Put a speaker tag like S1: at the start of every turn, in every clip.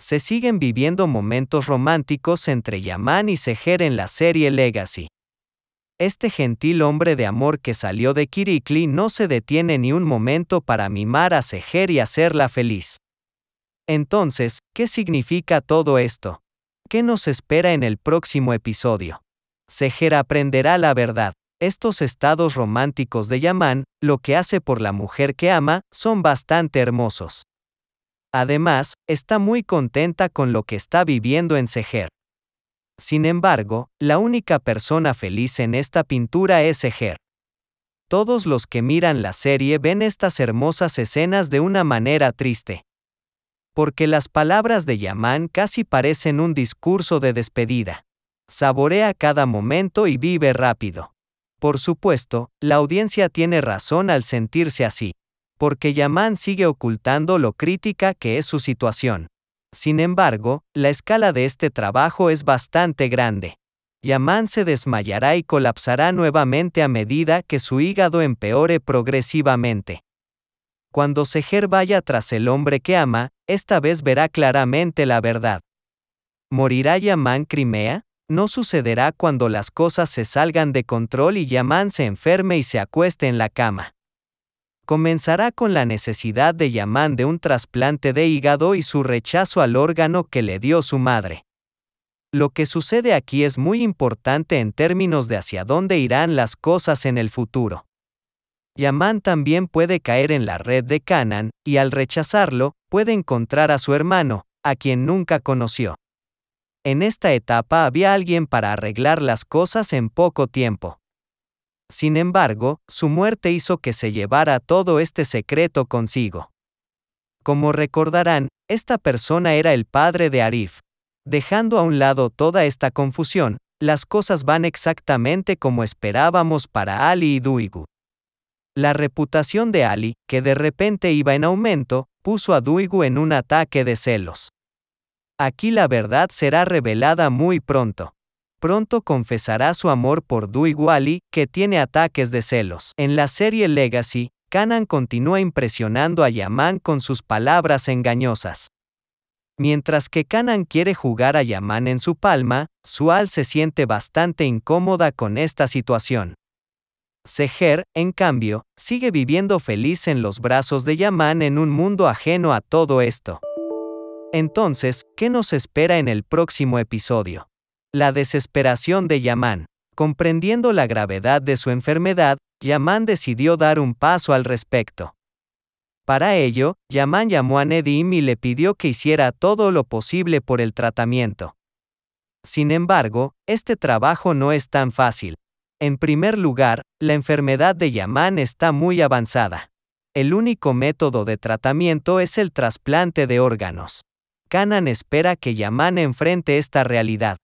S1: se siguen viviendo momentos románticos entre Yaman y Seher en la serie Legacy. Este gentil hombre de amor que salió de Kirikli no se detiene ni un momento para mimar a Seher y hacerla feliz. Entonces, ¿qué significa todo esto? ¿Qué nos espera en el próximo episodio? Seher aprenderá la verdad. Estos estados románticos de Yaman, lo que hace por la mujer que ama, son bastante hermosos. Además, está muy contenta con lo que está viviendo en Seher. Sin embargo, la única persona feliz en esta pintura es Seher. Todos los que miran la serie ven estas hermosas escenas de una manera triste. Porque las palabras de Yaman casi parecen un discurso de despedida. Saborea cada momento y vive rápido. Por supuesto, la audiencia tiene razón al sentirse así porque Yaman sigue ocultando lo crítica que es su situación. Sin embargo, la escala de este trabajo es bastante grande. Yaman se desmayará y colapsará nuevamente a medida que su hígado empeore progresivamente. Cuando Seher vaya tras el hombre que ama, esta vez verá claramente la verdad. ¿Morirá Yaman Crimea? No sucederá cuando las cosas se salgan de control y Yaman se enferme y se acueste en la cama comenzará con la necesidad de Yamán de un trasplante de hígado y su rechazo al órgano que le dio su madre. Lo que sucede aquí es muy importante en términos de hacia dónde irán las cosas en el futuro. Yamán también puede caer en la red de Canaan, y al rechazarlo, puede encontrar a su hermano, a quien nunca conoció. En esta etapa había alguien para arreglar las cosas en poco tiempo. Sin embargo, su muerte hizo que se llevara todo este secreto consigo. Como recordarán, esta persona era el padre de Arif. Dejando a un lado toda esta confusión, las cosas van exactamente como esperábamos para Ali y Duigu. La reputación de Ali, que de repente iba en aumento, puso a Duigu en un ataque de celos. Aquí la verdad será revelada muy pronto pronto confesará su amor por Dewey Wally, que tiene ataques de celos. En la serie Legacy, Kanan continúa impresionando a Yaman con sus palabras engañosas. Mientras que Kanan quiere jugar a Yaman en su palma, Sual se siente bastante incómoda con esta situación. Seher, en cambio, sigue viviendo feliz en los brazos de Yaman en un mundo ajeno a todo esto. Entonces, ¿qué nos espera en el próximo episodio? La desesperación de Yamán. Comprendiendo la gravedad de su enfermedad, Yamán decidió dar un paso al respecto. Para ello, Yamán llamó a Nedim y le pidió que hiciera todo lo posible por el tratamiento. Sin embargo, este trabajo no es tan fácil. En primer lugar, la enfermedad de Yaman está muy avanzada. El único método de tratamiento es el trasplante de órganos. Canan espera que Yamán enfrente esta realidad.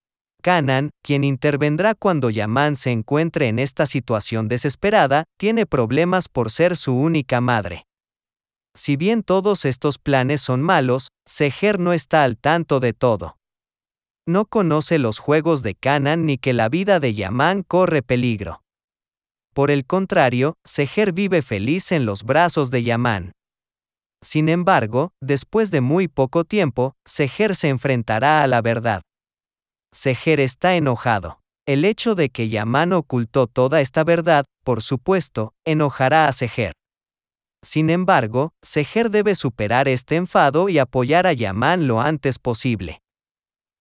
S1: Canan, quien intervendrá cuando Yaman se encuentre en esta situación desesperada, tiene problemas por ser su única madre. Si bien todos estos planes son malos, Seher no está al tanto de todo. No conoce los juegos de Canan ni que la vida de Yaman corre peligro. Por el contrario, Seher vive feliz en los brazos de Yaman. Sin embargo, después de muy poco tiempo, Seher se enfrentará a la verdad. Seher está enojado. El hecho de que Yaman ocultó toda esta verdad, por supuesto, enojará a Seger. Sin embargo, Seher debe superar este enfado y apoyar a Yaman lo antes posible.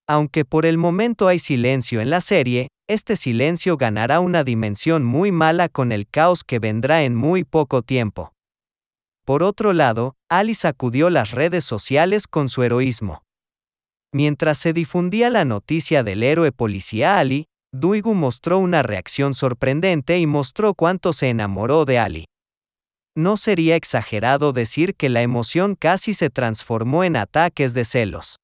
S1: Aunque por el momento hay silencio en la serie, este silencio ganará una dimensión muy mala con el caos que vendrá en muy poco tiempo. Por otro lado, Ali sacudió las redes sociales con su heroísmo. Mientras se difundía la noticia del héroe policía Ali, Duigu mostró una reacción sorprendente y mostró cuánto se enamoró de Ali. No sería exagerado decir que la emoción casi se transformó en ataques de celos.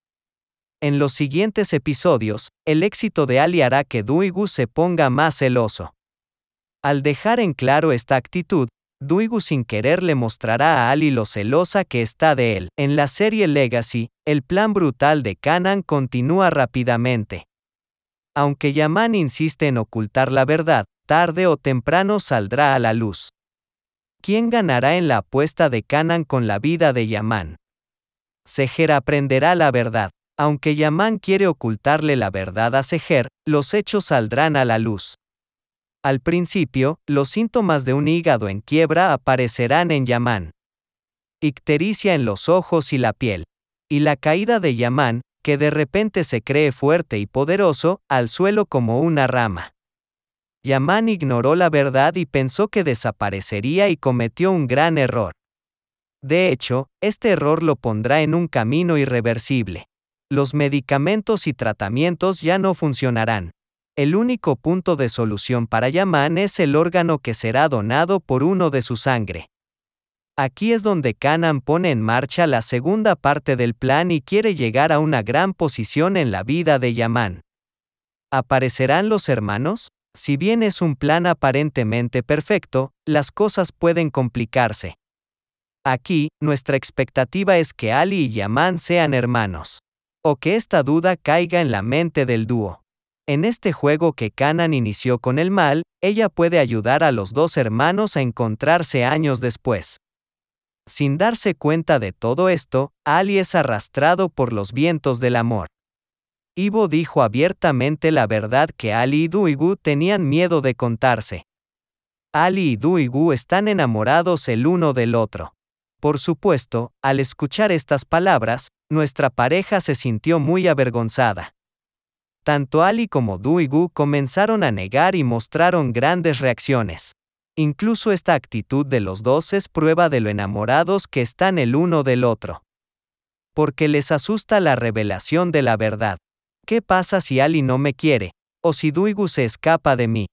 S1: En los siguientes episodios, el éxito de Ali hará que Duigu se ponga más celoso. Al dejar en claro esta actitud, Duigu sin querer le mostrará a Ali lo celosa que está de él. En la serie Legacy, el plan brutal de Kanan continúa rápidamente. Aunque Yaman insiste en ocultar la verdad, tarde o temprano saldrá a la luz. ¿Quién ganará en la apuesta de Kanan con la vida de Yaman? Seher aprenderá la verdad. Aunque Yaman quiere ocultarle la verdad a Seher, los hechos saldrán a la luz. Al principio, los síntomas de un hígado en quiebra aparecerán en Yamán. Ictericia en los ojos y la piel. Y la caída de Yamán, que de repente se cree fuerte y poderoso, al suelo como una rama. Yamán ignoró la verdad y pensó que desaparecería y cometió un gran error. De hecho, este error lo pondrá en un camino irreversible. Los medicamentos y tratamientos ya no funcionarán. El único punto de solución para Yaman es el órgano que será donado por uno de su sangre. Aquí es donde Kanan pone en marcha la segunda parte del plan y quiere llegar a una gran posición en la vida de Yaman. ¿Aparecerán los hermanos? Si bien es un plan aparentemente perfecto, las cosas pueden complicarse. Aquí, nuestra expectativa es que Ali y Yaman sean hermanos. O que esta duda caiga en la mente del dúo. En este juego que Kanan inició con el mal, ella puede ayudar a los dos hermanos a encontrarse años después. Sin darse cuenta de todo esto, Ali es arrastrado por los vientos del amor. Ivo dijo abiertamente la verdad que Ali y Duigu tenían miedo de contarse. Ali y Duigu están enamorados el uno del otro. Por supuesto, al escuchar estas palabras, nuestra pareja se sintió muy avergonzada. Tanto Ali como Duigu comenzaron a negar y mostraron grandes reacciones. Incluso esta actitud de los dos es prueba de lo enamorados que están el uno del otro. Porque les asusta la revelación de la verdad. ¿Qué pasa si Ali no me quiere? ¿O si Duigu se escapa de mí?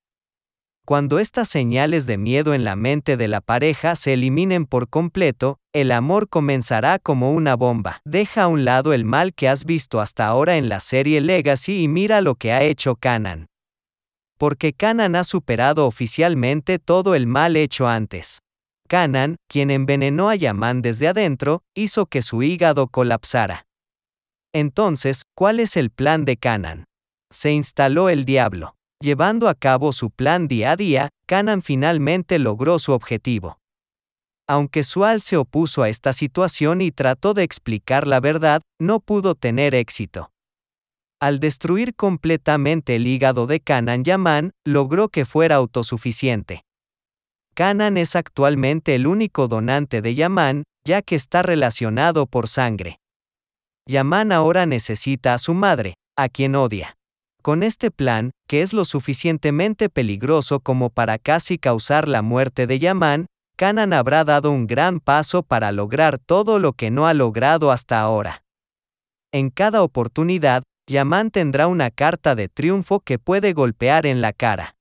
S1: Cuando estas señales de miedo en la mente de la pareja se eliminen por completo, el amor comenzará como una bomba. Deja a un lado el mal que has visto hasta ahora en la serie Legacy y mira lo que ha hecho Kanan. Porque Kanan ha superado oficialmente todo el mal hecho antes. Kanan, quien envenenó a Yaman desde adentro, hizo que su hígado colapsara. Entonces, ¿cuál es el plan de Kanan? Se instaló el diablo. Llevando a cabo su plan día a día, Canaan finalmente logró su objetivo. Aunque Sual se opuso a esta situación y trató de explicar la verdad, no pudo tener éxito. Al destruir completamente el hígado de Canaan Yaman, logró que fuera autosuficiente. Canaan es actualmente el único donante de Yaman, ya que está relacionado por sangre. Yaman ahora necesita a su madre, a quien odia con este plan, que es lo suficientemente peligroso como para casi causar la muerte de Yaman, Canan habrá dado un gran paso para lograr todo lo que no ha logrado hasta ahora. En cada oportunidad, Yaman tendrá una carta de triunfo que puede golpear en la cara.